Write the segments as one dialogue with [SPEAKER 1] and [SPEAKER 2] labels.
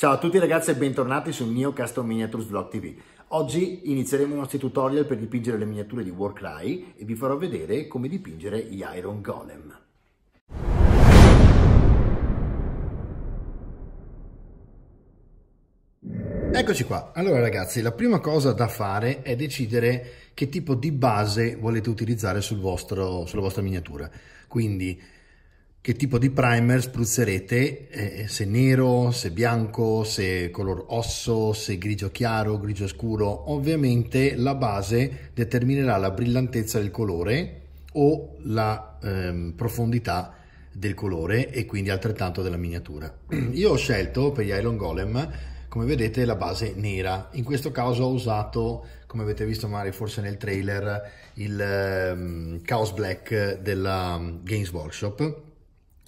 [SPEAKER 1] Ciao a tutti ragazzi e bentornati sul mio Custom Miniatures Vlog TV. Oggi inizieremo i nostri tutorial per dipingere le miniature di Warcry e vi farò vedere come dipingere gli Iron Golem. Eccoci qua. Allora ragazzi, la prima cosa da fare è decidere che tipo di base volete utilizzare sul vostro, sulla vostra miniatura. Quindi che tipo di primer spruzzerete, eh, se nero, se bianco, se color osso, se grigio chiaro, grigio scuro. Ovviamente la base determinerà la brillantezza del colore o la ehm, profondità del colore e quindi altrettanto della miniatura. Io ho scelto per gli Iron Golem, come vedete, la base nera. In questo caso ho usato, come avete visto magari forse nel trailer, il ehm, Chaos Black della ehm, Games Workshop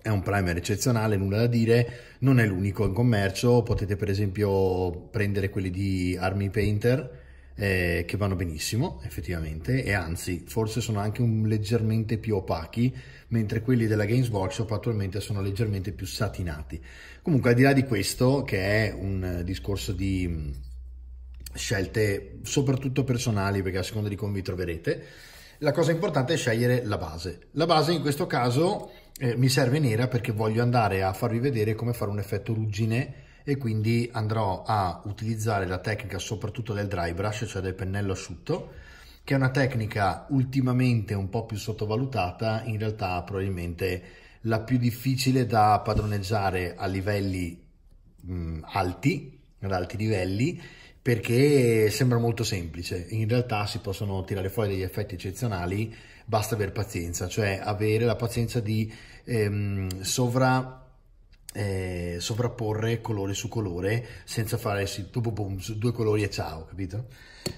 [SPEAKER 1] è un primer eccezionale, nulla da dire, non è l'unico in commercio, potete per esempio prendere quelli di Army Painter eh, che vanno benissimo effettivamente e anzi forse sono anche leggermente più opachi mentre quelli della Games Workshop attualmente sono leggermente più satinati. Comunque al di là di questo che è un discorso di mm, scelte soprattutto personali perché a seconda di come vi troverete, la cosa importante è scegliere la base. La base in questo caso eh, mi serve nera perché voglio andare a farvi vedere come fare un effetto ruggine e quindi andrò a utilizzare la tecnica soprattutto del dry brush, cioè del pennello asciutto, che è una tecnica ultimamente un po' più sottovalutata, in realtà probabilmente la più difficile da padroneggiare a livelli mh, mm, alti, ad alti livelli, perché sembra molto semplice, in realtà si possono tirare fuori degli effetti eccezionali, basta aver pazienza, cioè avere la pazienza di ehm, sovra eh, sovrapporre colore su colore senza fare sì, boom, boom, due colori e ciao, capito?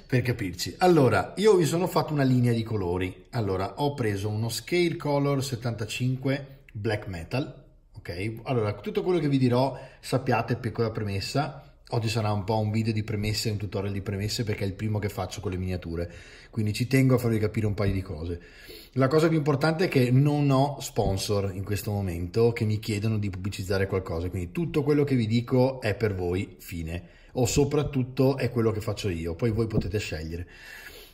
[SPEAKER 1] Per capirci. Allora, io mi sono fatto una linea di colori. Allora, ho preso uno Scale Color 75 Black Metal, ok? Allora, tutto quello che vi dirò sappiate, piccola premessa, Oggi sarà un po' un video di premesse, un tutorial di premesse perché è il primo che faccio con le miniature, quindi ci tengo a farvi capire un paio di cose. La cosa più importante è che non ho sponsor in questo momento che mi chiedono di pubblicizzare qualcosa, quindi tutto quello che vi dico è per voi, fine, o soprattutto è quello che faccio io, poi voi potete scegliere.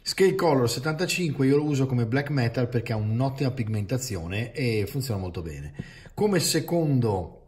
[SPEAKER 1] Scale Color 75 io lo uso come black metal perché ha un'ottima pigmentazione e funziona molto bene. Come secondo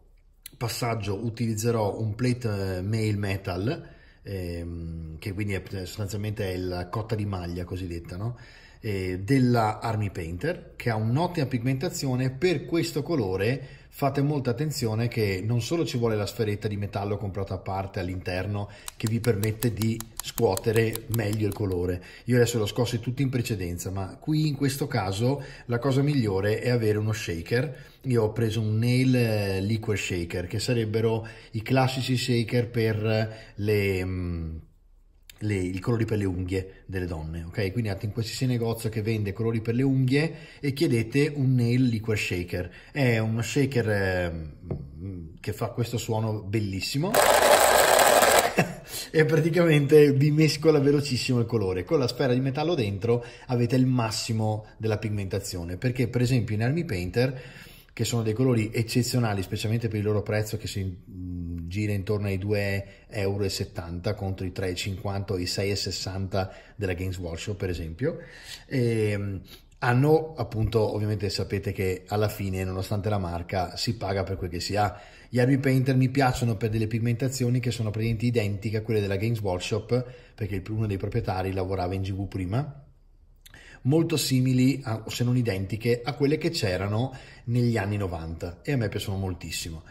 [SPEAKER 1] passaggio utilizzerò un plate eh, mail metal, ehm, che quindi è eh, sostanzialmente è la cotta di maglia cosiddetta, no? eh, della Army Painter che ha un'ottima pigmentazione per questo colore fate molta attenzione che non solo ci vuole la sferetta di metallo comprata a parte all'interno che vi permette di scuotere meglio il colore io adesso l'ho scosso tutto in precedenza ma qui in questo caso la cosa migliore è avere uno shaker io ho preso un nail eh, liquid shaker che sarebbero i classici shaker per eh, le mm, le, il colori per le unghie delle donne, ok? Quindi andate in qualsiasi negozio che vende colori per le unghie e chiedete un nail liquor shaker. È uno shaker eh, che fa questo suono bellissimo e praticamente vi mescola velocissimo il colore. Con la sfera di metallo dentro avete il massimo della pigmentazione, perché per esempio in Army Painter che sono dei colori eccezionali, specialmente per il loro prezzo che si mm, gira intorno ai 2,70 euro contro i 3,50 o i 6,60 della Games Workshop, per esempio. E ehm, hanno appunto, ovviamente sapete che alla fine, nonostante la marca, si paga per quel che si ha. Gli Army Painter mi piacciono per delle pigmentazioni che sono praticamente identiche a quelle della Games Workshop, perché uno dei proprietari lavorava in GV prima molto simili, a, se non identiche, a quelle che c'erano negli anni 90 e a me piacciono moltissimo.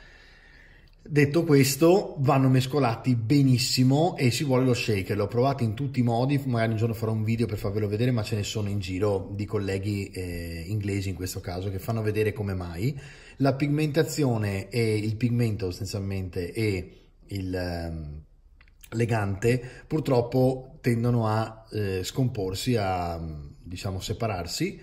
[SPEAKER 1] Detto questo, vanno mescolati benissimo e si vuole lo shaker. L'ho provato in tutti i modi, magari un giorno farò un video per farvelo vedere, ma ce ne sono in giro di colleghi eh, inglesi in questo caso che fanno vedere come mai. La pigmentazione e il pigmento sostanzialmente e il ehm, legante purtroppo tendono a eh, scomporsi, a diciamo, separarsi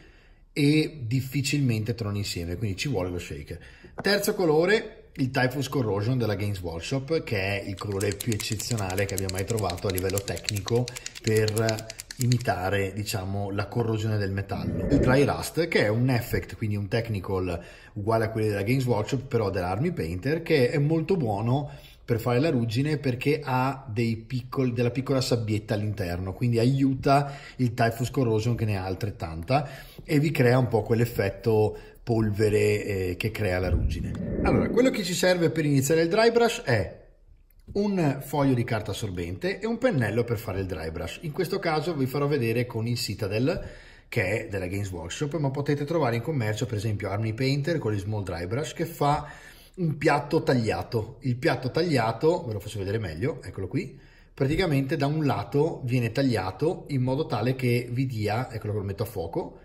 [SPEAKER 1] e difficilmente tornano insieme, quindi ci vuole lo shaker. Terzo colore, il Typhus Corrosion della Games Workshop, che è il colore più eccezionale che abbiamo mai trovato a livello tecnico per imitare diciamo la corrosione del metallo il dry rust che è un effect quindi un technical uguale a quelli della Games Workshop però dell'Army Painter che è molto buono per fare la ruggine perché ha dei piccoli, della piccola sabbietta all'interno, quindi aiuta il Typhus Corrosion che ne ha altrettanta e vi crea un po' quell'effetto polvere eh, che crea la ruggine. Allora, quello che ci serve per iniziare il dry brush è un foglio di carta assorbente e un pennello per fare il dry brush. In questo caso vi farò vedere con il Citadel che è della Games Workshop, ma potete trovare in commercio per esempio Army Painter con gli Small Dry Brush che fa un piatto tagliato. Il piatto tagliato, ve lo faccio vedere meglio, eccolo qui, praticamente da un lato viene tagliato in modo tale che vi dia, eccolo che lo metto a fuoco,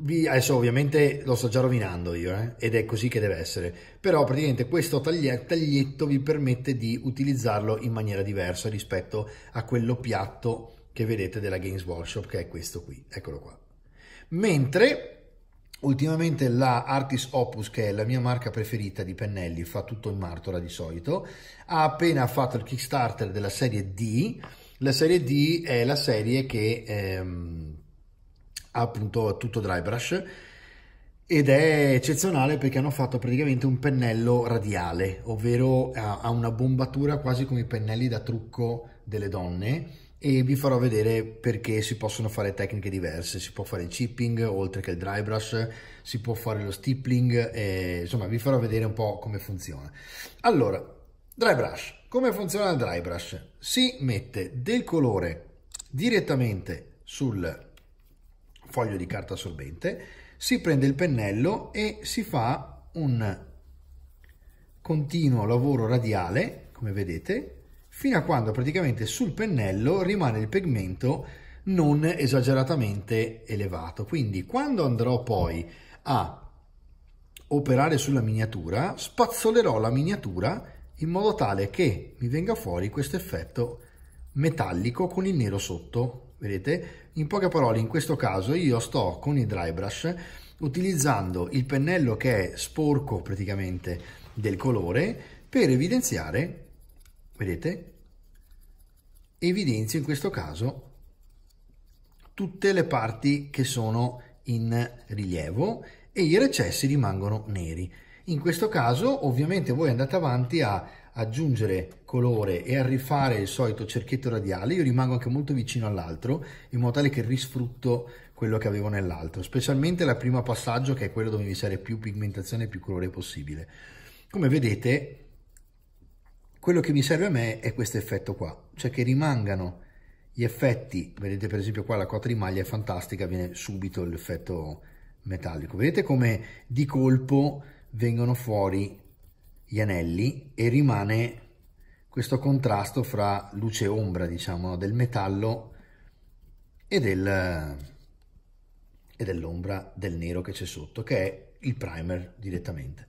[SPEAKER 1] vi, adesso ovviamente lo sto già rovinando io eh? ed è così che deve essere però praticamente questo taglietto vi permette di utilizzarlo in maniera diversa rispetto a quello piatto che vedete della Games Workshop che è questo qui eccolo qua mentre Ultimamente la Artis Opus, che è la mia marca preferita di pennelli, fa tutto in martora di solito, ha appena fatto il Kickstarter della serie D. La serie D è la serie che ehm, ha appunto tutto dry brush ed è eccezionale perché hanno fatto praticamente un pennello radiale, ovvero ha una bombatura quasi come i pennelli da trucco delle donne e vi farò vedere perché si possono fare tecniche diverse, si può fare il chipping oltre che il dry brush, si può fare lo stippling, e, insomma vi farò vedere un po' come funziona. Allora, dry brush. Come funziona il dry brush? Si mette del colore direttamente sul foglio di carta assorbente, si prende il pennello e si fa un continuo lavoro radiale, come vedete, fino a quando praticamente sul pennello rimane il pigmento non esageratamente elevato. Quindi quando andrò poi a operare sulla miniatura, spazzolerò la miniatura in modo tale che mi venga fuori questo effetto metallico con il nero sotto. Vedete? In poche parole, in questo caso io sto con il dry brush utilizzando il pennello che è sporco praticamente del colore per evidenziare vedete, evidenzio in questo caso tutte le parti che sono in rilievo e i recessi rimangono neri. In questo caso ovviamente voi andate avanti a aggiungere colore e a rifare il solito cerchietto radiale, io rimango anche molto vicino all'altro in modo tale che risfrutto quello che avevo nell'altro, specialmente la prima passaggio che è quello dove mi serve più pigmentazione e più colore possibile. Come vedete quello che mi serve a me è questo effetto qua, cioè che rimangano gli effetti, vedete per esempio qua la cotta di maglia è fantastica, viene subito l'effetto metallico. Vedete come di colpo vengono fuori gli anelli e rimane questo contrasto fra luce e ombra, diciamo, del metallo e, del, e dell'ombra del nero che c'è sotto, che è il primer direttamente.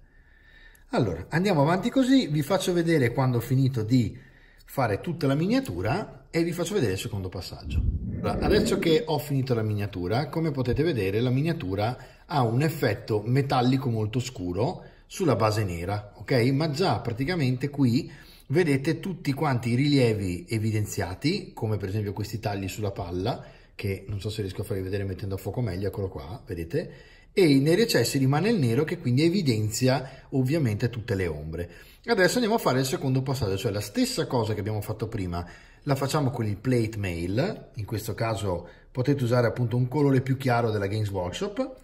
[SPEAKER 1] Allora, andiamo avanti così, vi faccio vedere quando ho finito di fare tutta la miniatura e vi faccio vedere il secondo passaggio. Allora, adesso che ho finito la miniatura, come potete vedere la miniatura ha un effetto metallico molto scuro sulla base nera, ok? Ma già praticamente qui vedete tutti quanti i rilievi evidenziati, come per esempio questi tagli sulla palla, che non so se riesco a farvi vedere mettendo a fuoco meglio, eccolo qua, vedete? e nei recessi rimane il nero che quindi evidenzia ovviamente tutte le ombre. Adesso andiamo a fare il secondo passaggio, cioè la stessa cosa che abbiamo fatto prima, la facciamo con il plate mail, in questo caso potete usare appunto un colore più chiaro della Games Workshop,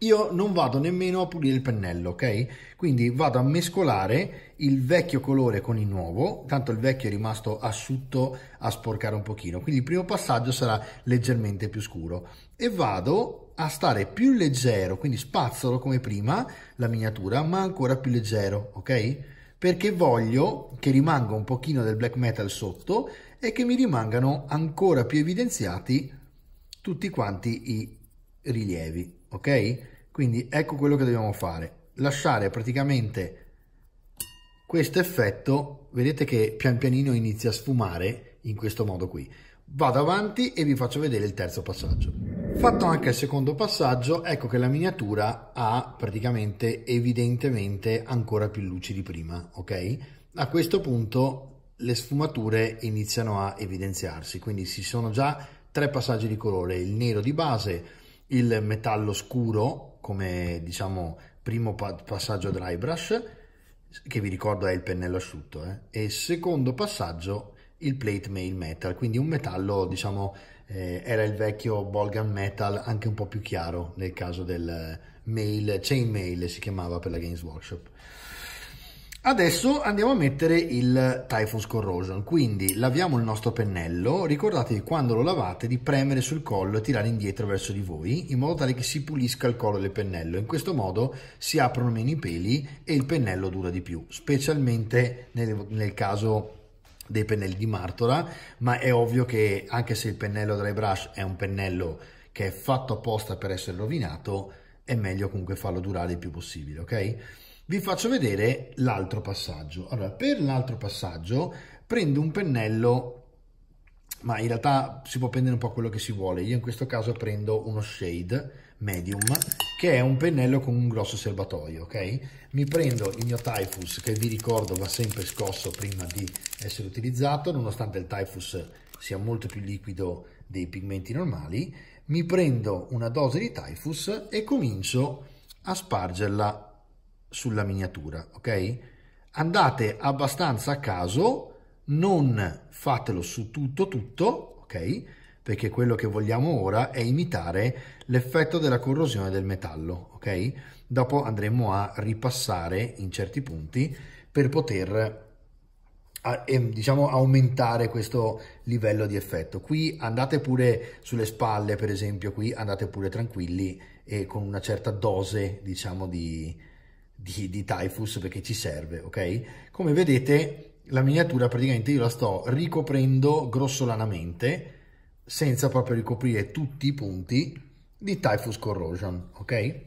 [SPEAKER 1] io non vado nemmeno a pulire il pennello, ok? Quindi vado a mescolare il vecchio colore con il nuovo, tanto il vecchio è rimasto asciutto a sporcare un pochino, quindi il primo passaggio sarà leggermente più scuro e vado a stare più leggero, quindi spazzolo come prima la miniatura, ma ancora più leggero, ok? Perché voglio che rimanga un pochino del black metal sotto e che mi rimangano ancora più evidenziati tutti quanti i rilievi, ok? Quindi ecco quello che dobbiamo fare, lasciare praticamente questo effetto, vedete che pian pianino inizia a sfumare in questo modo qui. Vado avanti e vi faccio vedere il terzo passaggio. Fatto anche il secondo passaggio, ecco che la miniatura ha praticamente evidentemente ancora più luci di prima, ok? A questo punto le sfumature iniziano a evidenziarsi, quindi si sono già tre passaggi di colore, il nero di base, il metallo scuro come diciamo primo pa passaggio dry brush, che vi ricordo è il pennello asciutto, eh? e secondo passaggio il plate mail metal, quindi un metallo diciamo eh, era il vecchio Bolgan Metal, anche un po' più chiaro nel caso del eh, mail, chain mail si chiamava per la Games Workshop. Adesso andiamo a mettere il Typhon's Corrosion, quindi laviamo il nostro pennello, ricordatevi quando lo lavate di premere sul collo e tirare indietro verso di voi in modo tale che si pulisca il collo del pennello, in questo modo si aprono meno i peli e il pennello dura di più, specialmente nel, nel caso dei pennelli di martora, ma è ovvio che anche se il pennello dry brush è un pennello che è fatto apposta per essere rovinato, è meglio comunque farlo durare il più possibile, ok? Vi faccio vedere l'altro passaggio. Allora, per l'altro passaggio prendo un pennello, ma in realtà si può prendere un po' quello che si vuole. Io in questo caso prendo uno shade medium che è un pennello con un grosso serbatoio, ok? Mi prendo il mio Typhus, che vi ricordo va sempre scosso prima di essere utilizzato, nonostante il Typhus sia molto più liquido dei pigmenti normali, mi prendo una dose di Typhus e comincio a spargerla sulla miniatura, ok? Andate abbastanza a caso, non fatelo su tutto tutto, ok? perché quello che vogliamo ora è imitare l'effetto della corrosione del metallo, ok? Dopo andremo a ripassare in certi punti per poter diciamo aumentare questo livello di effetto qui andate pure sulle spalle per esempio qui andate pure tranquilli e con una certa dose diciamo di, di, di typhus perché ci serve ok come vedete la miniatura praticamente io la sto ricoprendo grossolanamente senza proprio ricoprire tutti i punti di Typhus Corrosion, ok?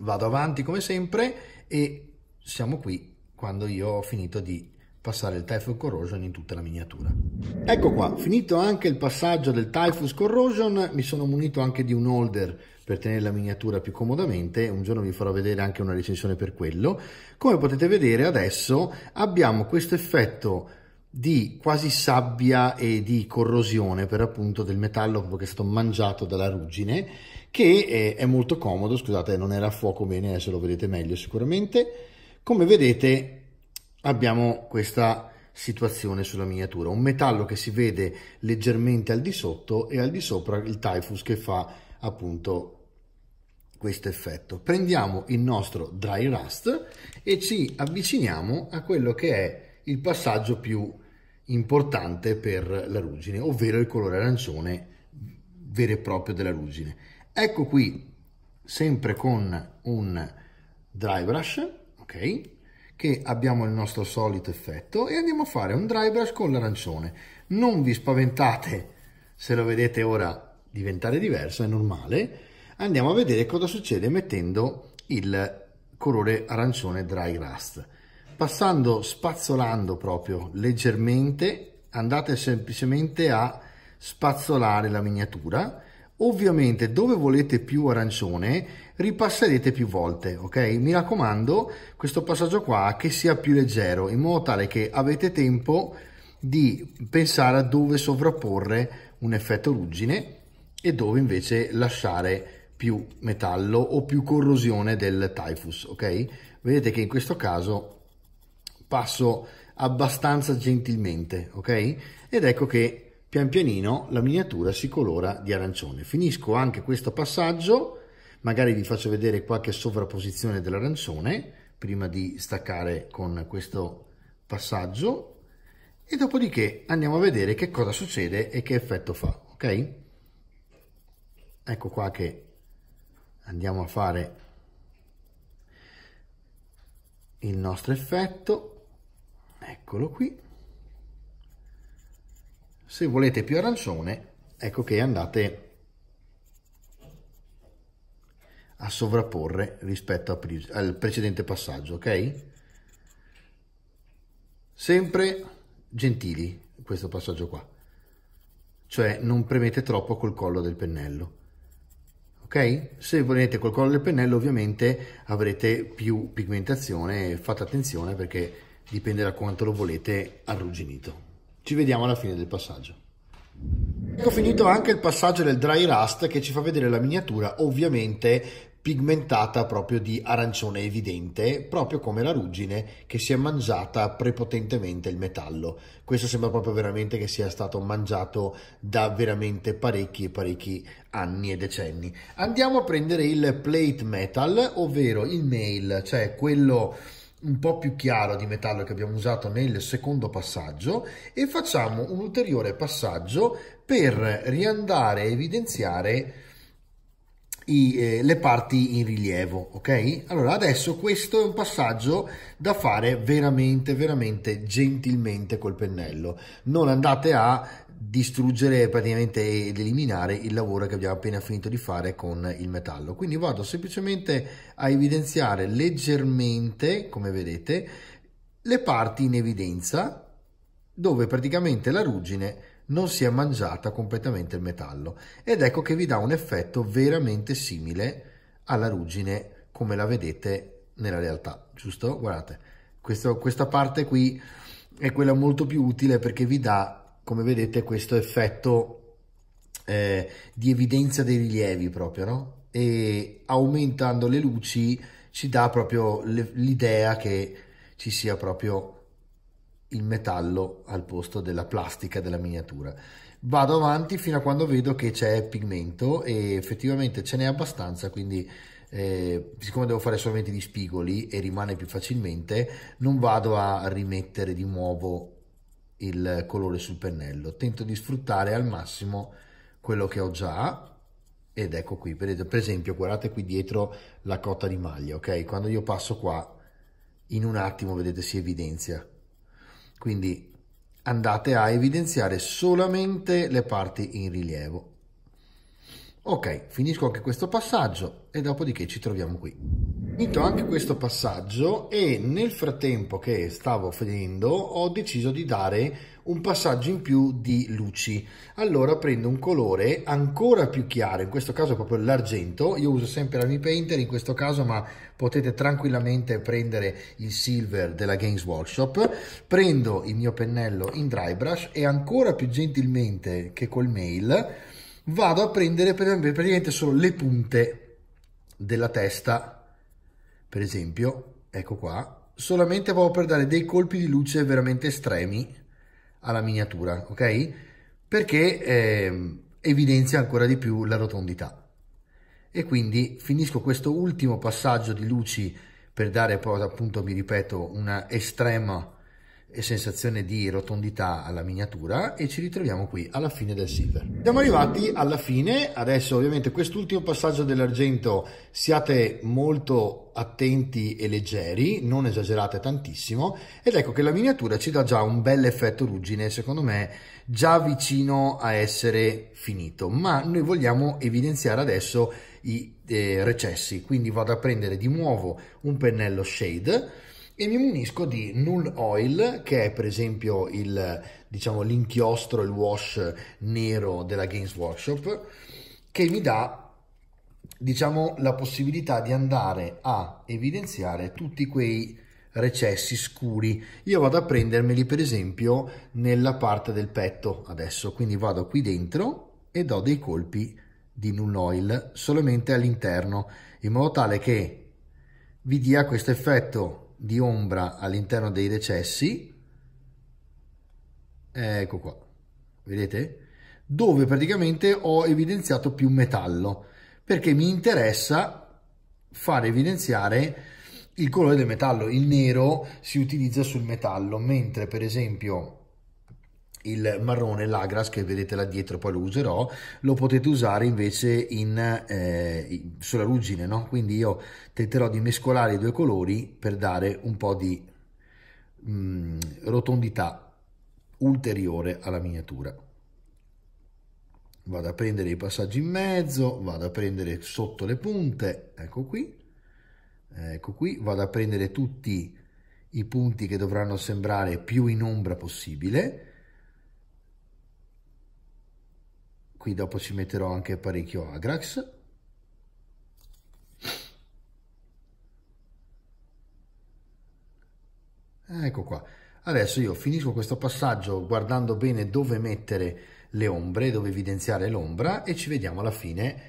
[SPEAKER 1] Vado avanti come sempre e siamo qui quando io ho finito di passare il Typhus Corrosion in tutta la miniatura. Ecco qua, finito anche il passaggio del Typhus Corrosion, mi sono munito anche di un holder per tenere la miniatura più comodamente, un giorno vi farò vedere anche una recensione per quello. Come potete vedere adesso abbiamo questo effetto di quasi sabbia e di corrosione per appunto del metallo che è stato mangiato dalla ruggine che eh, è molto comodo, scusate non era a fuoco bene, adesso lo vedete meglio sicuramente. Come vedete abbiamo questa situazione sulla miniatura, un metallo che si vede leggermente al di sotto e al di sopra il typhus che fa appunto questo effetto. Prendiamo il nostro dry rust e ci avviciniamo a quello che è il passaggio più importante per la ruggine, ovvero il colore arancione vero e proprio della ruggine. Ecco qui, sempre con un dry brush, ok? Che abbiamo il nostro solito effetto e andiamo a fare un dry brush con l'arancione. Non vi spaventate se lo vedete ora diventare diverso, è normale. Andiamo a vedere cosa succede mettendo il colore arancione dry rust passando spazzolando proprio leggermente andate semplicemente a spazzolare la miniatura ovviamente dove volete più arancione ripasserete più volte ok mi raccomando questo passaggio qua che sia più leggero in modo tale che avete tempo di pensare a dove sovrapporre un effetto ruggine e dove invece lasciare più metallo o più corrosione del typhus ok vedete che in questo caso passo abbastanza gentilmente, ok? Ed ecco che pian pianino la miniatura si colora di arancione. Finisco anche questo passaggio, magari vi faccio vedere qualche sovrapposizione dell'arancione prima di staccare con questo passaggio e dopodiché andiamo a vedere che cosa succede e che effetto fa, ok? Ecco qua che andiamo a fare il nostro effetto eccolo qui se volete più arancione ecco che andate a sovrapporre rispetto al precedente passaggio ok sempre gentili questo passaggio qua cioè non premete troppo col collo del pennello ok se volete col collo del pennello ovviamente avrete più pigmentazione fate attenzione perché dipende da quanto lo volete arrugginito. Ci vediamo alla fine del passaggio. Ho finito anche il passaggio del dry rust che ci fa vedere la miniatura ovviamente pigmentata proprio di arancione evidente, proprio come la ruggine che si è mangiata prepotentemente il metallo. Questo sembra proprio veramente che sia stato mangiato da veramente parecchi e parecchi anni e decenni. Andiamo a prendere il plate metal, ovvero il nail, cioè quello un po' più chiaro di metallo che abbiamo usato nel secondo passaggio e facciamo un ulteriore passaggio per riandare a evidenziare i, eh, le parti in rilievo ok allora adesso questo è un passaggio da fare veramente veramente gentilmente col pennello non andate a distruggere praticamente ed eliminare il lavoro che abbiamo appena finito di fare con il metallo quindi vado semplicemente a evidenziare leggermente come vedete le parti in evidenza dove praticamente la ruggine non si è mangiata completamente il metallo ed ecco che vi dà un effetto veramente simile alla ruggine come la vedete nella realtà giusto guardate questo, questa parte qui è quella molto più utile perché vi dà come vedete questo effetto eh, di evidenza dei rilievi proprio no? e aumentando le luci ci dà proprio l'idea che ci sia proprio il metallo al posto della plastica della miniatura vado avanti fino a quando vedo che c'è pigmento e effettivamente ce n'è abbastanza quindi eh, siccome devo fare solamente gli spigoli e rimane più facilmente non vado a rimettere di nuovo il colore sul pennello. Tento di sfruttare al massimo quello che ho già ed ecco qui, per esempio guardate qui dietro la cotta di maglia, ok? Quando io passo qua, in un attimo vedete si evidenzia. Quindi andate a evidenziare solamente le parti in rilievo Ok, finisco anche questo passaggio e dopodiché ci troviamo qui. Finito anche questo passaggio e nel frattempo che stavo finendo ho deciso di dare un passaggio in più di luci. Allora prendo un colore ancora più chiaro, in questo caso proprio l'argento, io uso sempre la l'Army Painter in questo caso ma potete tranquillamente prendere il silver della Games Workshop, prendo il mio pennello in dry brush e ancora più gentilmente che col mail vado a prendere praticamente solo le punte della testa, per esempio, ecco qua, solamente proprio per dare dei colpi di luce veramente estremi alla miniatura, ok? Perché eh, evidenzia ancora di più la rotondità. E quindi finisco questo ultimo passaggio di luci per dare appunto, mi ripeto, una estrema sensazione di rotondità alla miniatura e ci ritroviamo qui alla fine del silver. Siamo arrivati alla fine, adesso ovviamente quest'ultimo passaggio dell'argento siate molto attenti e leggeri, non esagerate tantissimo ed ecco che la miniatura ci dà già un bel effetto ruggine, secondo me già vicino a essere finito, ma noi vogliamo evidenziare adesso i eh, recessi, quindi vado a prendere di nuovo un pennello shade e mi munisco di Null Oil, che è per esempio il, diciamo, l'inchiostro, il wash nero della Games Workshop, che mi dà diciamo, la possibilità di andare a evidenziare tutti quei recessi scuri. Io vado a prendermeli per esempio nella parte del petto adesso, quindi vado qui dentro e do dei colpi di null oil solamente all'interno, in modo tale che vi dia questo effetto di ombra all'interno dei recessi, ecco qua, vedete? Dove praticamente ho evidenziato più metallo, perché mi interessa fare evidenziare il colore del metallo, il nero si utilizza sul metallo, mentre per esempio il marrone l'agras che vedete là dietro poi lo userò lo potete usare invece in, eh, sulla ruggine no? quindi io tenterò di mescolare i due colori per dare un po' di mh, mm, rotondità ulteriore alla miniatura vado a prendere i passaggi in mezzo vado a prendere sotto le punte ecco qui ecco qui vado a prendere tutti i punti che dovranno sembrare più in ombra possibile qui dopo ci metterò anche parecchio Agrax ecco qua adesso io finisco questo passaggio guardando bene dove mettere le ombre dove evidenziare l'ombra e ci vediamo alla fine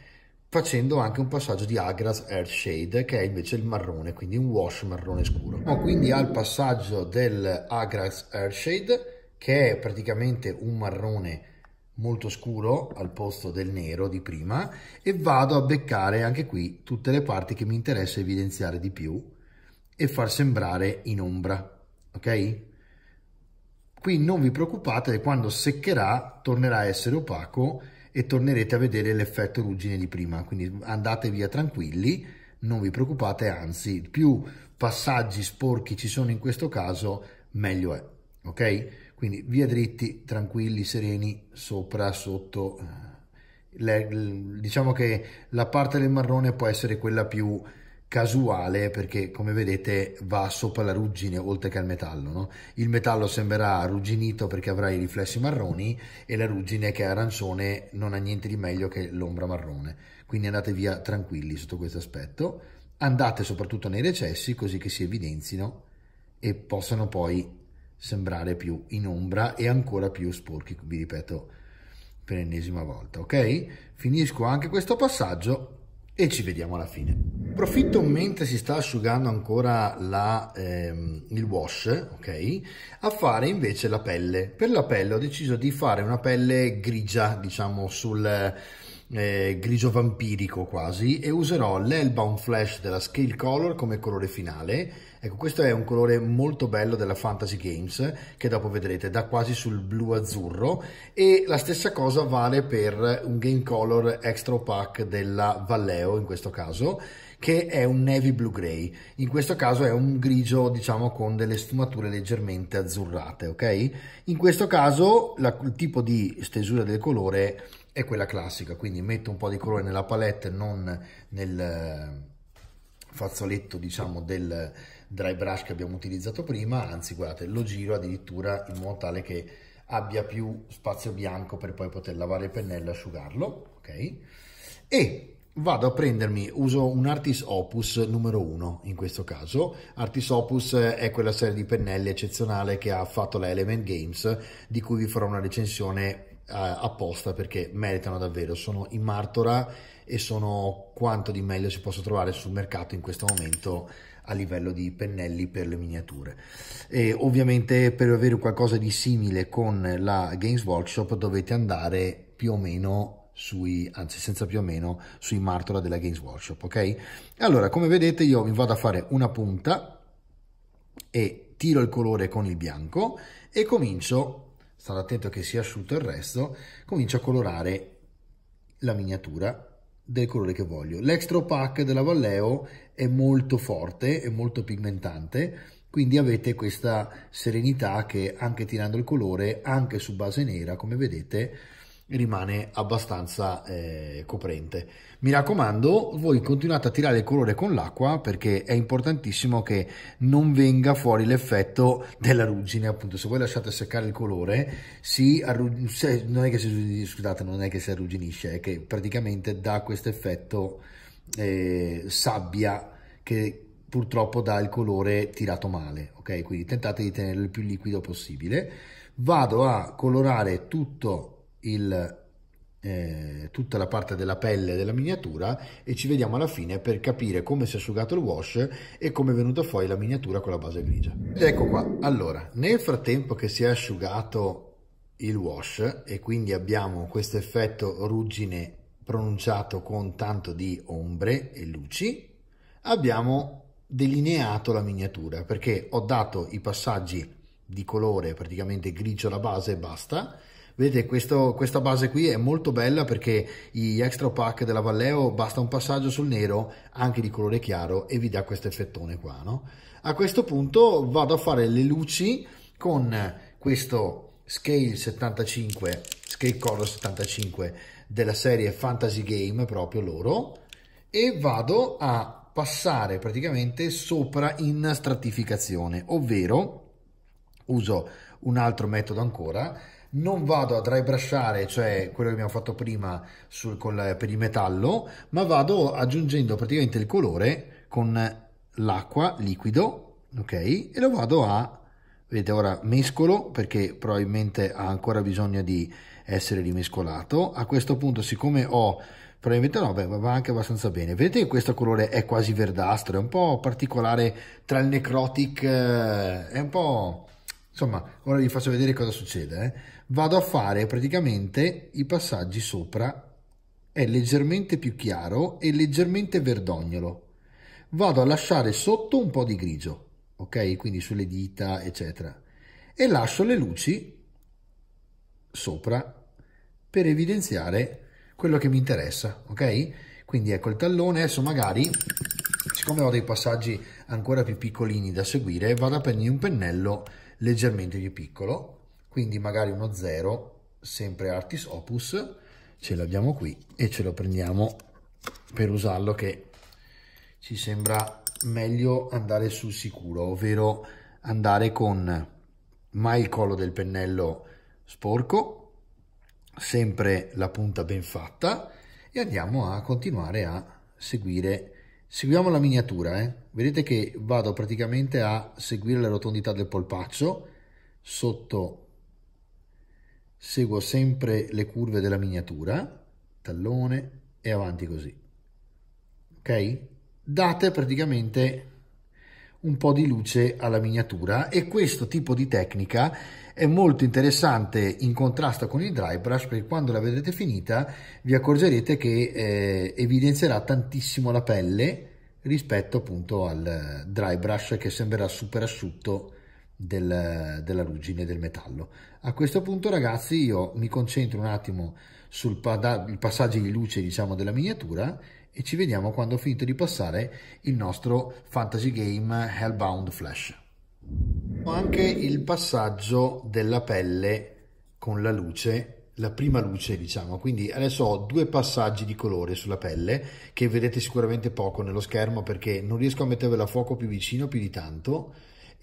[SPEAKER 1] facendo anche un passaggio di Agras Earth Shade che è invece il marrone quindi un wash marrone scuro Siamo quindi al passaggio del Agras Earth Shade che è praticamente un marrone molto scuro al posto del nero di prima e vado a beccare anche qui tutte le parti che mi interessa evidenziare di più e far sembrare in ombra ok qui non vi preoccupate quando seccherà tornerà a essere opaco e tornerete a vedere l'effetto ruggine di prima quindi andate via tranquilli non vi preoccupate anzi più passaggi sporchi ci sono in questo caso meglio è ok quindi via dritti, tranquilli, sereni, sopra, sotto. Le, diciamo che la parte del marrone può essere quella più casuale perché come vedete va sopra la ruggine oltre che al metallo no? il metallo sembrerà arrugginito perché avrà i riflessi marroni e la ruggine che è arancione non ha niente di meglio che l'ombra marrone quindi andate via tranquilli sotto questo aspetto andate soprattutto nei recessi così che si evidenzino e possano poi sembrare più in ombra e ancora più sporchi, vi ripeto per l'ennesima volta, ok? Finisco anche questo passaggio e ci vediamo alla fine. Approfitto mentre si sta asciugando ancora la, ehm, il wash, ok? A fare invece la pelle. Per la pelle ho deciso di fare una pelle grigia, diciamo sul... Eh, grigio vampirico quasi e userò l'Elbound Flash della Scale Color come colore finale Ecco, questo è un colore molto bello della Fantasy Games, che dopo vedrete, da quasi sul blu-azzurro, e la stessa cosa vale per un game color extra opaque della Valleo, in questo caso, che è un navy blue gray in questo caso è un grigio diciamo con delle sfumature leggermente azzurrate ok in questo caso la, il tipo di stesura del colore è quella classica quindi metto un po' di colore nella palette non nel eh, fazzoletto diciamo del, dry brush che abbiamo utilizzato prima, anzi guardate lo giro addirittura in modo tale che abbia più spazio bianco per poi poter lavare il pennello e asciugarlo, ok? E vado a prendermi, uso un Artis Opus numero 1 in questo caso. Artis Opus è quella serie di pennelli eccezionale che ha fatto la Element Games, di cui vi farò una recensione eh, apposta perché meritano davvero, sono in martora e sono quanto di meglio si possa trovare sul mercato in questo momento a livello di pennelli per le miniature. E ovviamente per avere qualcosa di simile con la Games Workshop dovete andare più o meno sui, anzi senza più o meno, sui martola della Games Workshop, ok? Allora, come vedete io mi vado a fare una punta e tiro il colore con il bianco e comincio, stando attento che sia asciutto il resto, comincio a colorare la miniatura del colore che voglio. L'extra opaque della Valleo è molto forte, è molto pigmentante, quindi avete questa serenità che anche tirando il colore, anche su base nera, come vedete, rimane abbastanza eh, coprente. Mi raccomando, voi continuate a tirare il colore con l'acqua perché è importantissimo che non venga fuori l'effetto della ruggine, appunto. Se voi lasciate seccare il colore, si arrugginisce, non è che si, scusate, non è che si arrugginisce, è che praticamente dà questo effetto eh, sabbia che purtroppo dà il colore tirato male, ok? Quindi tentate di tenerlo il più liquido possibile. Vado a colorare tutto il eh, tutta la parte della pelle della miniatura e ci vediamo alla fine per capire come si è asciugato il wash e come è venuta fuori la miniatura con la base grigia. Ed ecco qua, allora, nel frattempo che si è asciugato il wash e quindi abbiamo questo effetto ruggine pronunciato con tanto di ombre e luci, abbiamo delineato la miniatura perché ho dato i passaggi di colore praticamente grigio alla base e basta Vedete, questo, questa base qui è molto bella perché gli extra pack della Valleo basta un passaggio sul nero, anche di colore chiaro, e vi dà questo effettone qua, no? A questo punto vado a fare le luci con questo scale 75, scale color 75 della serie Fantasy Game, proprio loro, e vado a passare praticamente sopra in stratificazione, ovvero uso un altro metodo ancora, non vado a dry brushare, cioè quello che abbiamo fatto prima sul, col, per il metallo, ma vado aggiungendo praticamente il colore con l'acqua liquido, ok? E lo vado a, vedete ora mescolo perché probabilmente ha ancora bisogno di essere rimescolato. A questo punto siccome ho probabilmente no, beh, va anche abbastanza bene. Vedete che questo colore è quasi verdastro, è un po' particolare tra il necrotic, eh, è un po'... Insomma, ora vi faccio vedere cosa succede. Eh? vado a fare praticamente i passaggi sopra è leggermente più chiaro e leggermente verdognolo vado a lasciare sotto un po di grigio ok quindi sulle dita eccetera e lascio le luci sopra per evidenziare quello che mi interessa ok quindi ecco il tallone adesso magari siccome ho dei passaggi ancora più piccolini da seguire vado a prendere un pennello leggermente più piccolo quindi magari uno 0, sempre Artis Opus, ce l'abbiamo qui e ce lo prendiamo per usarlo che ci sembra meglio andare sul sicuro, ovvero andare con mai il collo del pennello sporco, sempre la punta ben fatta e andiamo a continuare a seguire seguiamo la miniatura eh? vedete che vado praticamente a seguire la rotondità del polpaccio sotto seguo sempre le curve della miniatura, tallone e avanti così. Ok? Date praticamente un po' di luce alla miniatura e questo tipo di tecnica è molto interessante in contrasto con il dry brush perché quando la vedrete finita vi accorgerete che eh, evidenzierà tantissimo la pelle rispetto appunto al eh, dry brush che sembrerà super asciutto del, della ruggine del metallo. A questo punto ragazzi io mi concentro un attimo sul passaggio di luce diciamo della miniatura e ci vediamo quando ho finito di passare il nostro fantasy game Hellbound Flash. Ho anche il passaggio della pelle con la luce la prima luce diciamo quindi adesso ho due passaggi di colore sulla pelle che vedete sicuramente poco nello schermo perché non riesco a mettervela a fuoco più vicino più di tanto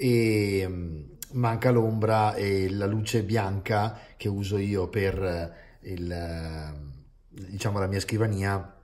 [SPEAKER 1] e mm, manca l'ombra e la luce bianca che uso io per eh, il, eh, diciamo, la mia scrivania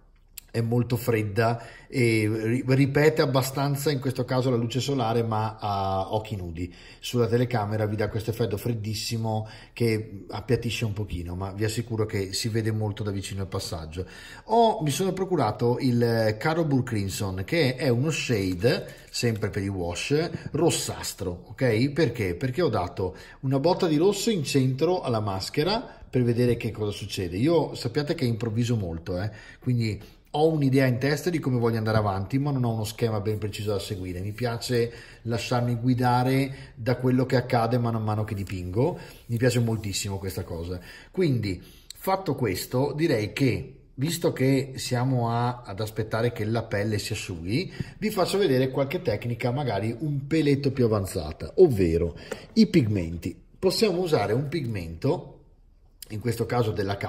[SPEAKER 1] è molto fredda e ripete abbastanza in questo caso la luce solare ma a occhi nudi sulla telecamera vi dà questo effetto freddissimo che appiattisce un pochino ma vi assicuro che si vede molto da vicino il passaggio o oh, mi sono procurato il eh, Caro Bull Crimson che è uno shade sempre per i wash rossastro ok perché perché ho dato una botta di rosso in centro alla maschera per vedere che cosa succede io sappiate che improvviso molto eh? quindi ho un'idea in testa di come voglio andare avanti, ma non ho uno schema ben preciso da seguire. Mi piace lasciarmi guidare da quello che accade mano a mano che dipingo. Mi piace moltissimo questa cosa. Quindi, fatto questo, direi che visto che siamo a, ad aspettare che la pelle si asciughi, vi faccio vedere qualche tecnica magari un peletto più avanzata, ovvero i pigmenti. Possiamo usare un pigmento, in questo caso della K,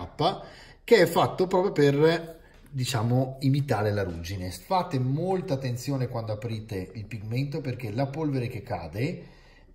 [SPEAKER 1] che è fatto proprio per diciamo imitare la ruggine fate molta attenzione quando aprite il pigmento perché la polvere che cade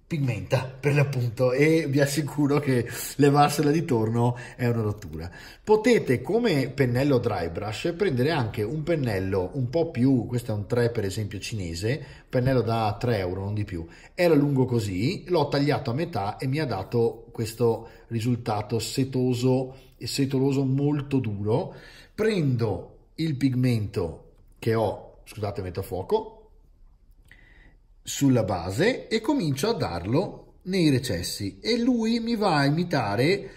[SPEAKER 1] pigmenta per l'appunto e vi assicuro che levarsela di torno è una rottura potete come pennello dry brush prendere anche un pennello un po' più questo è un 3 per esempio cinese pennello da 3 euro non di più era lungo così l'ho tagliato a metà e mi ha dato questo risultato setoso e setoloso molto duro prendo il pigmento che ho, scusate metto a fuoco, sulla base e comincio a darlo nei recessi e lui mi va a imitare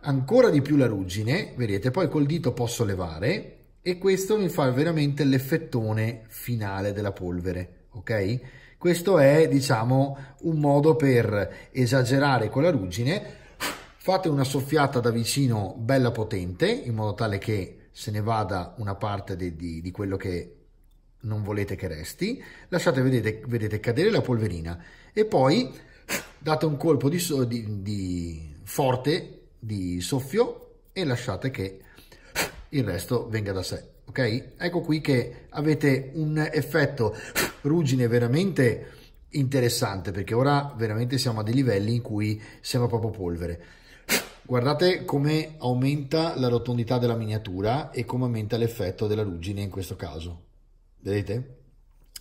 [SPEAKER 1] ancora di più la ruggine, vedete, poi col dito posso levare e questo mi fa veramente l'effettone finale della polvere, ok? Questo è, diciamo, un modo per esagerare con la ruggine, fate una soffiata da vicino bella potente in modo tale che se ne vada una parte di, di, di quello che non volete che resti, lasciate vedete, vedete, cadere la polverina e poi date un colpo di, di, di, forte di soffio e lasciate che il resto venga da sé. Ok? Ecco qui che avete un effetto ruggine veramente interessante perché ora veramente siamo a dei livelli in cui sembra proprio polvere. Guardate come aumenta la rotondità della miniatura e come aumenta l'effetto della ruggine in questo caso. Vedete?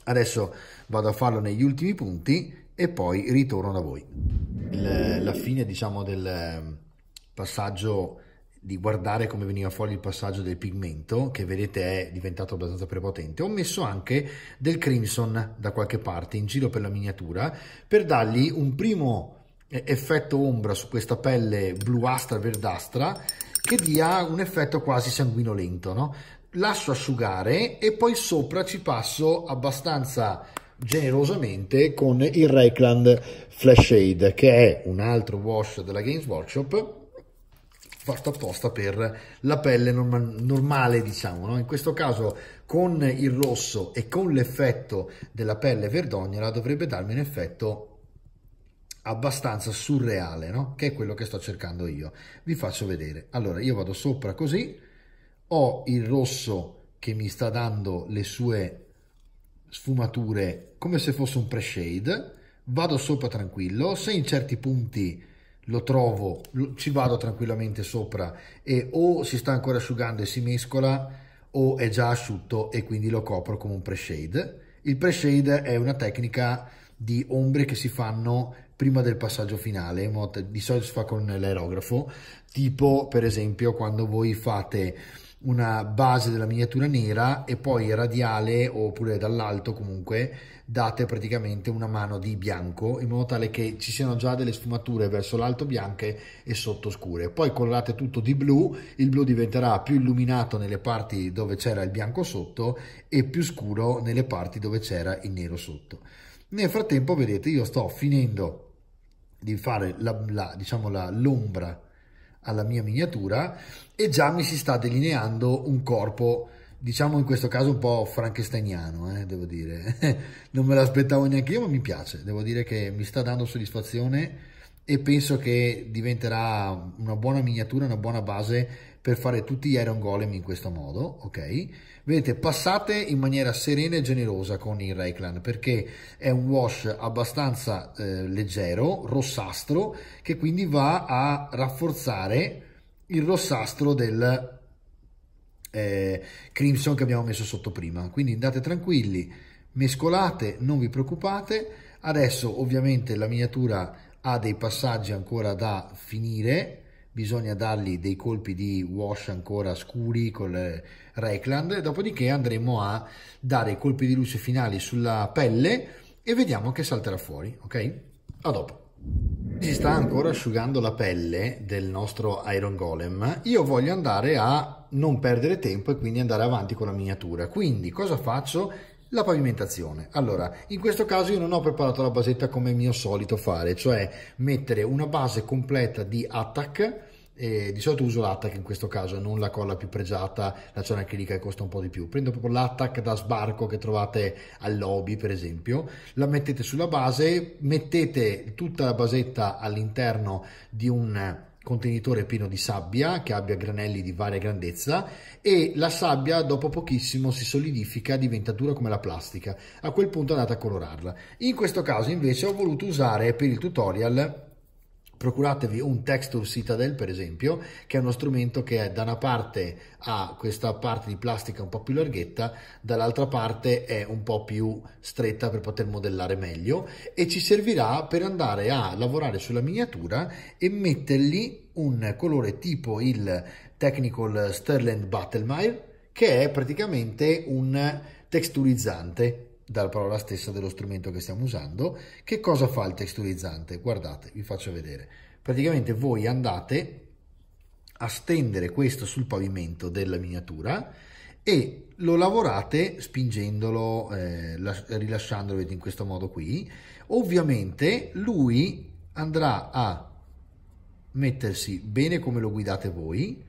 [SPEAKER 1] Adesso vado a farlo negli ultimi punti e poi ritorno da voi. Il, la fine, diciamo, del ehm, passaggio di guardare come veniva fuori il passaggio del pigmento che vedete è diventato abbastanza prepotente ho messo anche del crimson da qualche parte in giro per la miniatura per dargli un primo effetto ombra su questa pelle bluastra verdastra che dia un effetto quasi sanguinolento no? lascio asciugare e poi sopra ci passo abbastanza generosamente con il Reichland Flash Shade che è un altro wash della Games Workshop fatto apposta per la pelle norma normale diciamo no? in questo caso con il rosso e con l'effetto della pelle verdognola dovrebbe darmi un effetto abbastanza surreale, no? Che è quello che sto cercando io. Vi faccio vedere. Allora, io vado sopra così, ho il rosso che mi sta dando le sue sfumature come se fosse un pre-shade, vado sopra tranquillo, se in certi punti lo trovo, ci vado tranquillamente sopra e o si sta ancora asciugando e si mescola o è già asciutto e quindi lo copro come un pre-shade. Il pre-shade è una tecnica di ombre che si fanno prima del passaggio finale, di solito si fa con l'aerografo, tipo per esempio quando voi fate una base della miniatura nera e poi radiale oppure dall'alto comunque date praticamente una mano di bianco in modo tale che ci siano già delle sfumature verso l'alto bianche e sotto scure poi colorate tutto di blu il blu diventerà più illuminato nelle parti dove c'era il bianco sotto e più scuro nelle parti dove c'era il nero sotto nel frattempo vedete io sto finendo di fare la, la, diciamo l'ombra alla mia miniatura e già mi si sta delineando un corpo diciamo in questo caso un po' frankensteiniano eh, devo dire non me l'aspettavo neanche io ma mi piace devo dire che mi sta dando soddisfazione e penso che diventerà una buona miniatura una buona base per fare tutti gli Iron Golem in questo modo ok Vedete, passate in maniera serena e generosa con il Rayclan perché è un wash abbastanza eh, leggero, rossastro, che quindi va a rafforzare il rossastro del eh, Crimson che abbiamo messo sotto prima. Quindi andate tranquilli, mescolate, non vi preoccupate. Adesso ovviamente la miniatura ha dei passaggi ancora da finire, bisogna dargli dei colpi di wash ancora scuri col eh, Reikland, dopodiché andremo a dare i colpi di luce finali sulla pelle e vediamo che salterà fuori, ok? A dopo.
[SPEAKER 2] Si sta ancora
[SPEAKER 1] asciugando la pelle del nostro Iron Golem, io voglio andare a non perdere tempo e quindi andare avanti con la miniatura, quindi cosa faccio? La pavimentazione. Allora, in questo caso io non ho preparato la basetta come è mio solito fare, cioè mettere una base completa di attack. Eh, di solito uso l'attack in questo caso, non la colla più pregiata, la zona acrilica che costa un po' di più. Prendo proprio l'attack da sbarco che trovate al lobby, per esempio, la mettete sulla base, mettete tutta la basetta all'interno di un contenitore pieno di sabbia che abbia granelli di varia grandezza e la sabbia dopo pochissimo si solidifica, diventa dura come la plastica. A quel punto andate a colorarla. In questo caso invece ho voluto usare per il tutorial Procuratevi un Texture Citadel per esempio, che è uno strumento che è, da una parte ha questa parte di plastica un po' più larghetta, dall'altra parte è un po' più stretta per poter modellare meglio e ci servirà per andare a lavorare sulla miniatura e mettergli un colore tipo il Technical sterling Battlemire, che è praticamente un texturizzante dalla parola stessa dello strumento che stiamo usando. Che cosa fa il texturizzante? Guardate, vi faccio vedere. Praticamente voi andate a stendere questo sul pavimento della miniatura e lo lavorate spingendolo, eh, rilasciandolo in questo modo qui. Ovviamente lui andrà a mettersi bene come lo guidate voi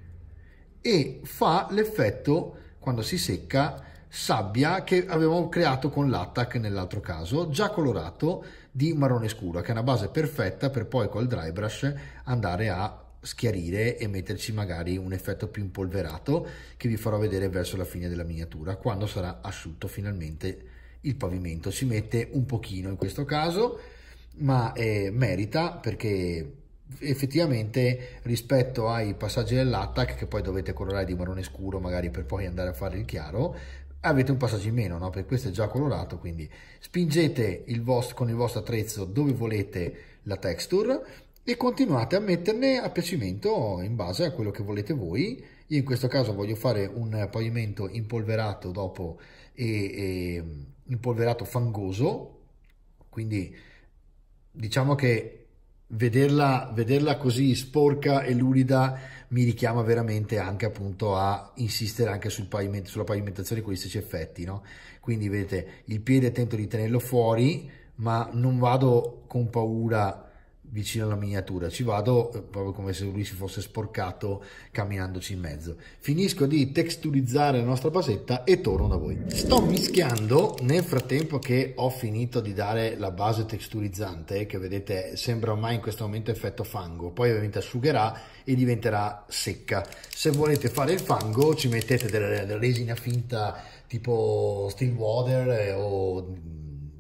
[SPEAKER 1] e fa l'effetto quando si secca sabbia che avevamo creato con l'attac nell'altro caso, già colorato di marrone scuro, che è una base perfetta per poi col dry brush andare a schiarire e metterci magari un effetto più impolverato che vi farò vedere verso la fine della miniatura quando sarà asciutto finalmente il pavimento Si mette un pochino in questo caso ma eh, merita perché effettivamente rispetto ai passaggi dell'attack che poi dovete colorare di marrone scuro magari per poi andare a fare il chiaro avete un passaggio in meno, no? perché questo è già colorato, quindi spingete il vostro, con il vostro attrezzo dove volete la texture e continuate a metterne a piacimento in base a quello che volete voi. Io in questo caso voglio fare un pavimento impolverato dopo e, e mm, impolverato fangoso, quindi diciamo che vederla, vederla così sporca e lurida mi richiama veramente anche appunto a insistere anche sul pavimento, sulla pavimentazione con gli stessi effetti, no? Quindi vedete, il piede tento di tenerlo fuori, ma non vado con paura vicino alla miniatura, ci vado eh, proprio come se lui si fosse sporcato camminandoci in mezzo. Finisco di texturizzare la nostra basetta e torno da voi. Sto mischiando nel frattempo che ho finito di dare la base texturizzante che vedete sembra ormai in questo momento effetto fango, poi ovviamente asciugherà e diventerà secca. Se volete fare il fango ci mettete della, resina finta tipo still water eh, o mm,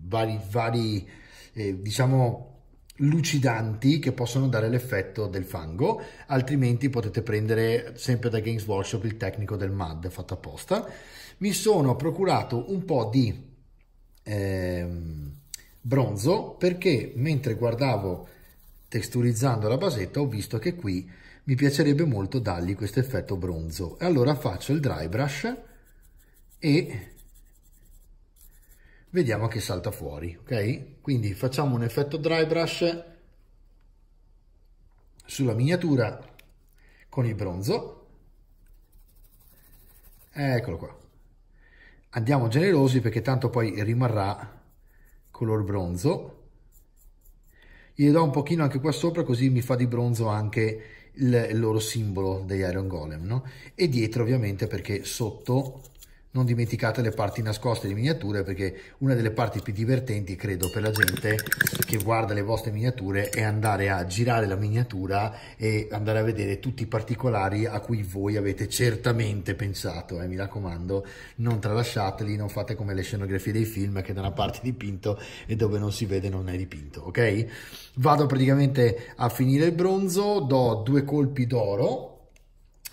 [SPEAKER 1] vari, vari eh, diciamo lucidanti che possono dare l'effetto del fango, altrimenti potete prendere sempre da Games Workshop il tecnico del MAD fatto apposta. Mi sono procurato un po' di ehm, bronzo perché mentre guardavo texturizzando la basetta ho visto che qui mi piacerebbe molto dargli questo effetto bronzo e allora faccio il dry brush e vediamo che salta fuori, ok? Quindi facciamo un effetto dry brush sulla miniatura con il bronzo. Eccolo qua. Andiamo generosi perché tanto poi rimarrà color bronzo. Gli do un pochino anche qua sopra così mi fa di bronzo anche il, loro simbolo degli Iron Golem, no? E dietro ovviamente perché sotto non dimenticate le parti nascoste delle miniature perché una delle parti più divertenti credo per la gente che guarda le vostre miniature è andare a girare la miniatura e andare a vedere tutti i particolari a cui voi avete certamente pensato eh, mi raccomando non tralasciateli non fate come le scenografie dei film che da una parte è dipinto e dove non si vede non è dipinto ok vado praticamente a finire il bronzo do due colpi d'oro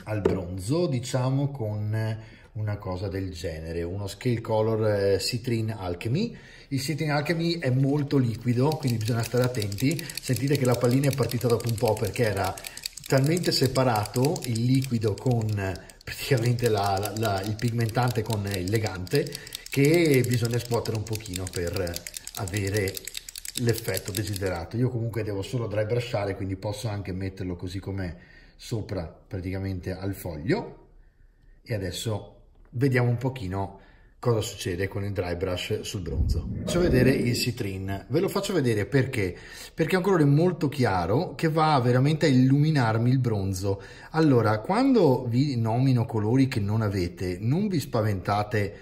[SPEAKER 1] al bronzo diciamo con una cosa del genere, uno scale color eh, Citrine Alchemy. Il Citrine Alchemy è molto liquido, quindi bisogna stare attenti. Sentite che la pallina è partita dopo un po' perché era talmente separato il liquido con eh, praticamente la, la, la, il pigmentante con eh, il legante che bisogna scuotere un pochino per avere l'effetto desiderato. Io comunque devo solo dry brushare, quindi posso anche metterlo così com'è sopra praticamente al foglio e adesso vediamo un pochino cosa succede con il dry brush sul bronzo. Faccio vedere il citrine, ve lo faccio vedere perché? Perché è un colore molto chiaro che va veramente a illuminarmi il bronzo. Allora, quando vi nomino colori che non avete, non vi spaventate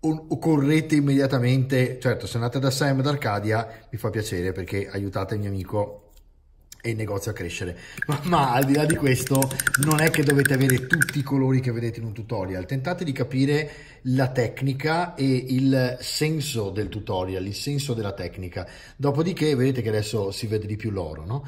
[SPEAKER 1] o correte immediatamente, certo se andate da Sam d'Arcadia mi fa piacere perché aiutate il mio amico e il negozio a crescere. Ma, ma, al di là di questo, non è che dovete avere tutti i colori che vedete in un tutorial. Tentate di capire la tecnica e il senso del tutorial, il senso della tecnica. Dopodiché, vedete che adesso si vede di più l'oro, no?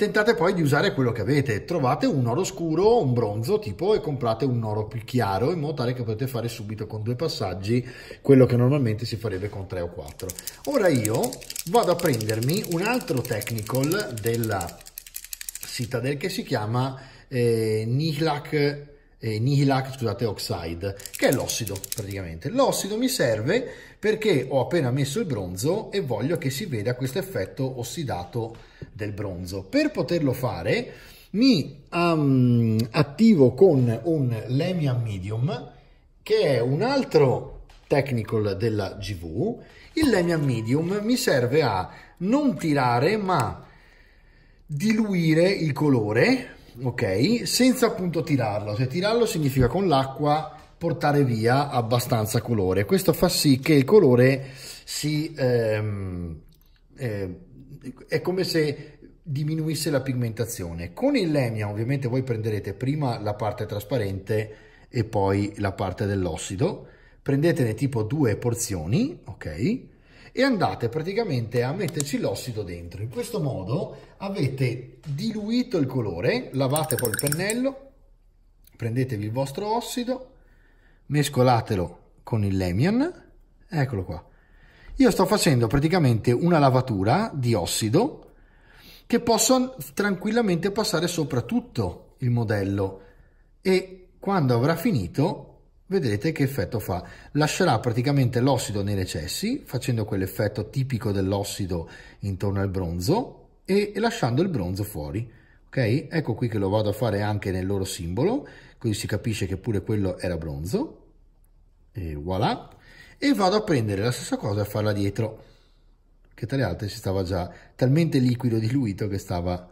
[SPEAKER 1] Tentate poi di usare quello che avete, trovate un oro scuro, un bronzo tipo e comprate un oro più chiaro in modo tale che potete fare subito con due passaggi quello che normalmente si farebbe con tre o quattro. Ora io vado a prendermi un altro technical della Citadel che si chiama eh, Nihlak eh, Nihilak, scusate, Oxide, che è l'ossido praticamente. L'ossido mi serve perché ho appena messo il bronzo e voglio che si veda questo effetto ossidato del bronzo. Per poterlo fare mi um, attivo con un Lemia Medium che è un altro technical della GV. Il Lemia Medium mi serve a non tirare ma diluire il colore, ok? Senza appunto tirarlo. Se tirarlo significa con l'acqua portare via abbastanza colore. Questo fa sì che il colore si ehm, eh, è come se diminuisse la pigmentazione. Con il lemia ovviamente voi prenderete prima la parte trasparente e poi la parte dell'ossido, prendetene tipo due porzioni, ok? E andate praticamente a metterci l'ossido dentro. In questo modo avete diluito il colore, lavate col pennello, prendetevi il vostro ossido, mescolatelo con il lemian, eccolo qua, io sto facendo praticamente una lavatura di ossido che posso tranquillamente passare sopra tutto il modello e quando avrà finito vedrete che effetto fa. Lascerà praticamente l'ossido nei recessi, facendo quell'effetto tipico dell'ossido intorno al bronzo e lasciando il bronzo fuori. Ok? Ecco qui che lo vado a fare anche nel loro simbolo, così si capisce che pure quello era bronzo. E voilà e vado a prendere la stessa cosa e a farla dietro che tra le altre si stava già talmente liquido diluito che stava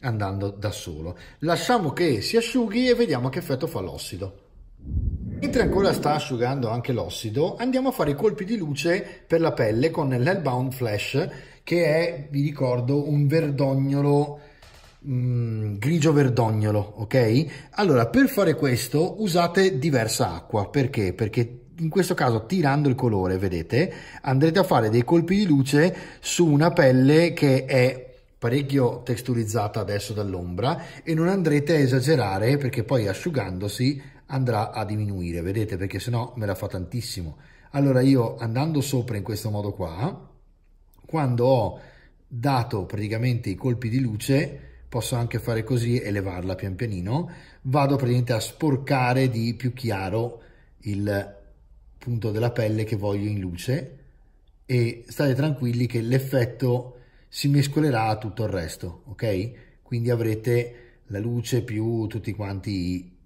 [SPEAKER 1] andando da solo lasciamo che si asciughi e vediamo che effetto fa l'ossido Mentre ancora sta asciugando anche l'ossido, andiamo a fare i colpi di luce per la pelle con l'Hellbound Flash, che è, vi ricordo, un verdognolo, mh, mm, grigio verdognolo, ok? Allora, per fare questo usate diversa acqua, perché? Perché in questo caso tirando il colore, vedete, andrete a fare dei colpi di luce su una pelle che è parecchio texturizzata adesso dall'ombra e non andrete a esagerare perché poi asciugandosi andrà a diminuire, vedete, perché sennò me la fa tantissimo. Allora io andando sopra in questo modo qua, quando ho dato praticamente i colpi di luce, posso anche fare così, e levarla pian pianino, vado praticamente a sporcare di più chiaro il punto della pelle che voglio in luce e state tranquilli che l'effetto si mescolerà a tutto il resto, ok? Quindi avrete la luce più tutti quanti i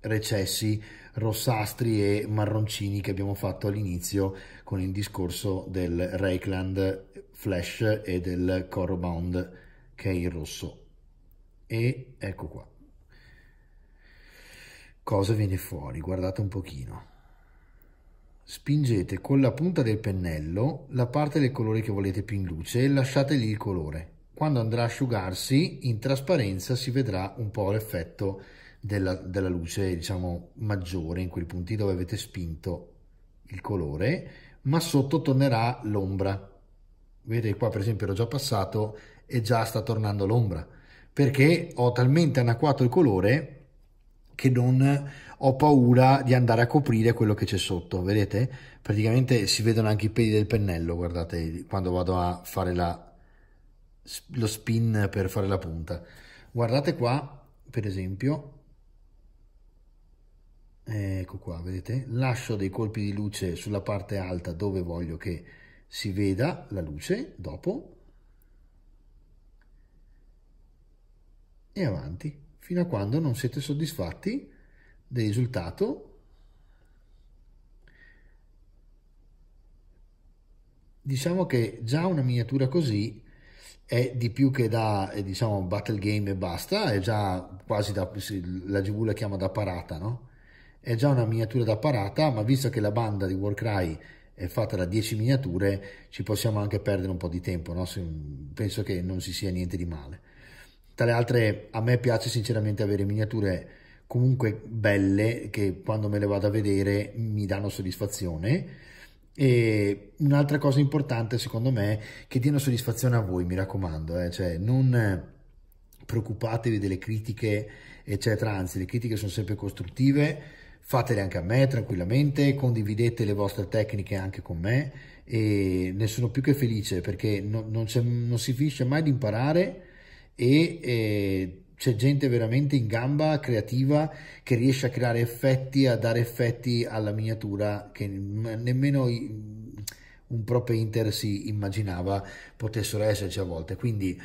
[SPEAKER 1] recessi rossastri e marroncini che abbiamo fatto all'inizio con il discorso del Reichland Flash e del Corobound che è il rosso. E ecco qua. Cosa viene fuori? Guardate un pochino. Spingete con la punta del pennello la parte del colore che volete più in luce e lasciate lì il colore. Quando andrà a asciugarsi in trasparenza si vedrà un po' l'effetto della, della luce diciamo maggiore in quei punti dove avete spinto il colore ma sotto tornerà l'ombra. Vedete qua per esempio ero già passato e già sta tornando l'ombra perché ho talmente anacquato il colore che non ho paura di andare a coprire quello che c'è sotto, vedete? Praticamente si vedono anche i peli del pennello, guardate, quando vado a fare la, lo spin per fare la punta. Guardate qua, per esempio, ecco qua, vedete? Lascio dei colpi di luce sulla parte alta dove voglio che si veda la luce, dopo, e avanti, fino a quando non siete soddisfatti del risultato diciamo che già una miniatura così è di più che da eh, diciamo battle game e basta è già quasi da la gv la chiama da parata no è già una miniatura da parata ma visto che la banda di warcry è fatta da 10 miniature ci possiamo anche perdere un po di tempo no? penso che non ci sia niente di male tra le altre a me piace sinceramente avere miniature comunque belle che quando me le vado a vedere mi danno soddisfazione. E un'altra cosa importante secondo me è che diano soddisfazione a voi, mi raccomando, eh? cioè non preoccupatevi delle critiche, eccetera, anzi le critiche sono sempre costruttive, fatele anche a me tranquillamente, condividete le vostre tecniche anche con me e ne sono più che felice perché no, non, non, si finisce mai di imparare e, e eh, c'è gente veramente in gamba, creativa, che riesce a creare effetti, a dare effetti alla miniatura che nemmeno un proprio Inter si immaginava potessero esserci a volte. Quindi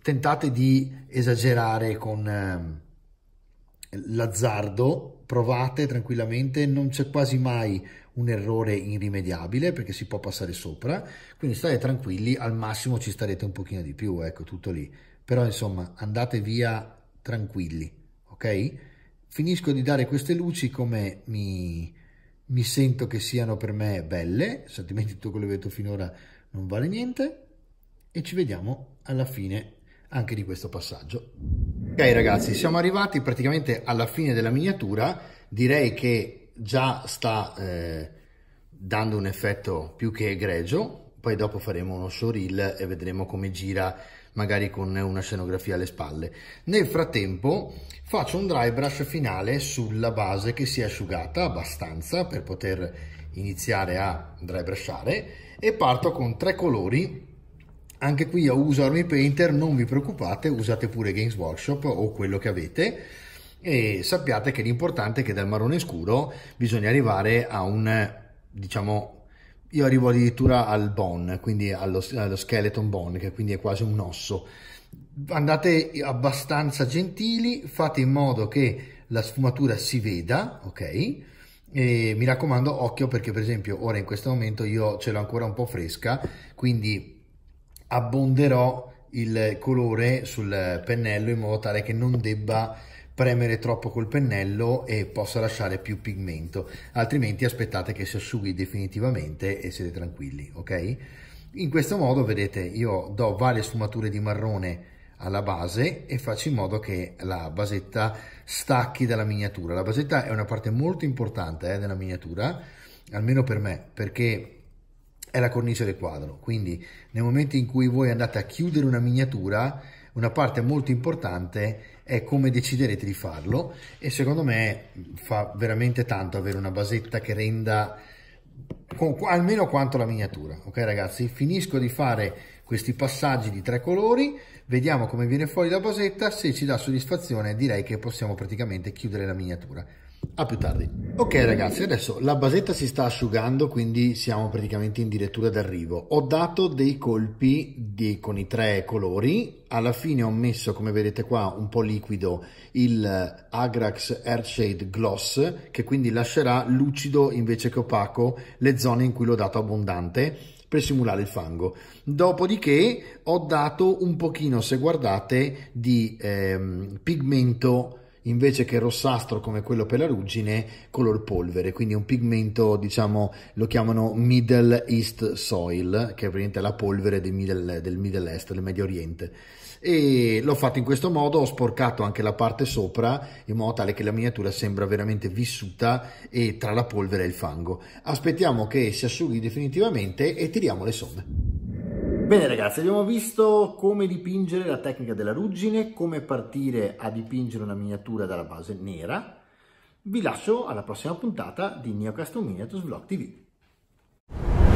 [SPEAKER 1] tentate di esagerare con eh, l'azzardo, provate tranquillamente, non c'è quasi mai un errore irrimediabile perché si può passare sopra, quindi state tranquilli, al massimo ci starete un pochino di più, ecco tutto lì. Però insomma andate via tranquilli, ok? Finisco di dare queste luci come mi, mi sento che siano per me belle, altrimenti tutto quello che ho detto finora non vale niente, e ci vediamo alla fine anche di questo passaggio. Ok ragazzi, siamo arrivati praticamente alla fine della miniatura, direi che già sta eh, dando un effetto più che egregio, poi dopo faremo uno showreel e vedremo come gira magari con una scenografia alle spalle. Nel frattempo faccio un dry brush finale sulla base che si è asciugata abbastanza per poter iniziare a dry brushare e parto con tre colori anche qui io uso Army Painter, non vi preoccupate, usate pure Games Workshop o quello che avete e sappiate che l'importante è che dal marrone scuro bisogna arrivare a un diciamo io arrivo addirittura al bone, quindi allo, allo skeleton bone, che quindi è quasi un osso. Andate abbastanza gentili, fate in modo che la sfumatura si veda, ok? E mi raccomando, occhio perché per esempio ora in questo momento io ce l'ho ancora un po' fresca, quindi abbonderò il colore sul pennello in modo tale che non debba premere troppo col pennello e possa lasciare più pigmento altrimenti aspettate che si asciughi definitivamente e siete tranquilli ok in questo modo vedete io do varie sfumature di marrone alla base e faccio in modo che la basetta stacchi dalla miniatura la basetta è una parte molto importante eh, della miniatura almeno per me perché è la cornice del quadro quindi nel momento in cui voi andate a chiudere una miniatura una parte molto importante è come deciderete di farlo e secondo me fa veramente tanto avere una basetta che renda almeno quanto la miniatura ok ragazzi finisco di fare questi passaggi di tre colori vediamo come viene fuori la basetta se ci dà soddisfazione direi che possiamo praticamente chiudere la miniatura a più tardi. Ok ragazzi, adesso la basetta si sta asciugando, quindi siamo praticamente in direttura d'arrivo. Ho dato dei colpi di, con i tre colori, alla fine ho messo, come vedete qua, un po' liquido il eh, Agrax Airshade Gloss, che quindi lascerà lucido invece che opaco le zone in cui l'ho dato abbondante per simulare il fango. Dopodiché ho dato un pochino, se guardate, di ehm, pigmento invece che rossastro come quello per la ruggine, color polvere, quindi un pigmento, diciamo, lo chiamano Middle East Soil, che è praticamente la polvere del Middle, del Middle East, del Medio Oriente. E l'ho fatto in questo modo, ho sporcato anche la parte sopra, in modo tale che la miniatura sembra veramente vissuta e tra la polvere e il fango. Aspettiamo che si asciughi definitivamente e tiriamo le somme. Bene ragazzi, abbiamo visto come dipingere la tecnica della ruggine, come partire a dipingere una miniatura dalla base nera. Vi lascio alla prossima puntata di Neo Custom Miniatures Vlog TV.